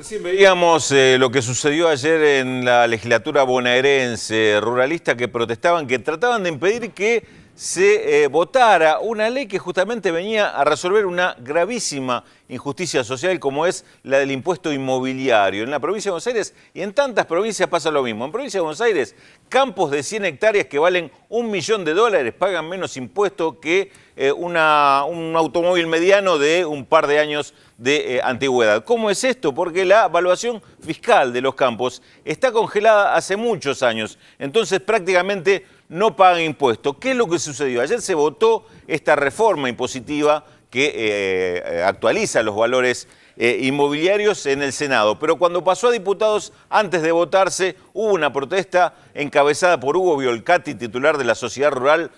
Recién veíamos eh, lo que sucedió ayer en la legislatura bonaerense, ruralista que protestaban, que trataban de impedir que se eh, votara una ley que justamente venía a resolver una gravísima injusticia social como es la del impuesto inmobiliario. En la provincia de Buenos Aires y en tantas provincias pasa lo mismo. En provincia de Buenos Aires, campos de 100 hectáreas que valen un millón de dólares pagan menos impuesto que eh, una, un automóvil mediano de un par de años de eh, antigüedad. ¿Cómo es esto? Porque la evaluación fiscal de los campos está congelada hace muchos años. Entonces prácticamente no pagan impuestos. ¿Qué es lo que sucedió? Ayer se votó esta reforma impositiva que eh, eh, actualiza los valores eh, inmobiliarios en el Senado. Pero cuando pasó a diputados, antes de votarse, hubo una protesta encabezada por Hugo Biolcati, titular de la Sociedad Rural,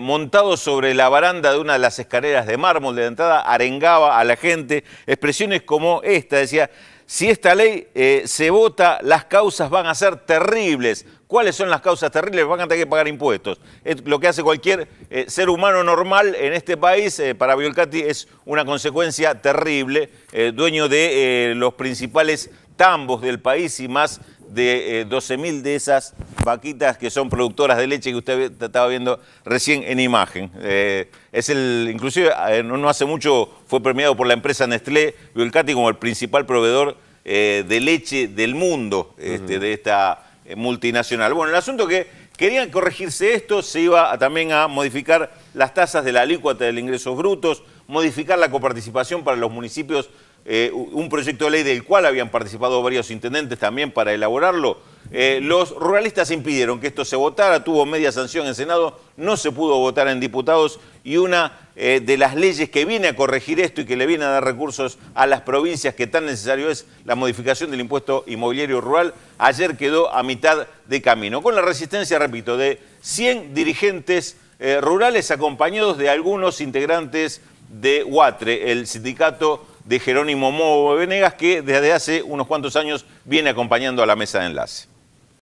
montado sobre la baranda de una de las escaleras de mármol de entrada, arengaba a la gente. Expresiones como esta, decía, si esta ley se vota, las causas van a ser terribles cuáles son las causas terribles, van a tener que pagar impuestos. Es lo que hace cualquier eh, ser humano normal en este país, eh, para Biolcati es una consecuencia terrible, eh, dueño de los principales tambos del país y más de 12.000 de esas vaquitas que son productoras de leche que usted estaba viendo recién en imagen. es el, inclusive, no hace mucho fue premiado por la empresa Nestlé Biolcati como el principal proveedor de leche del mundo, este, de esta eh, multinacional. Bueno, el asunto que querían corregirse esto, se iba también a modificar las tasas de la alícuota del ingresos brutos, modificar la coparticipación para los municipios, eh, un proyecto de ley del cual habían participado varios intendentes también para elaborarlo eh, los ruralistas impidieron que esto se votara, tuvo media sanción en Senado, no se pudo votar en diputados y una eh, de las leyes que viene a corregir esto y que le viene a dar recursos a las provincias que tan necesario es la modificación del impuesto inmobiliario rural, ayer quedó a mitad de camino, con la resistencia, repito, de 100 dirigentes eh, rurales acompañados de algunos integrantes de UATRE, el sindicato de Jerónimo Movo Venegas, que desde hace unos cuantos años viene acompañando a la mesa de enlace.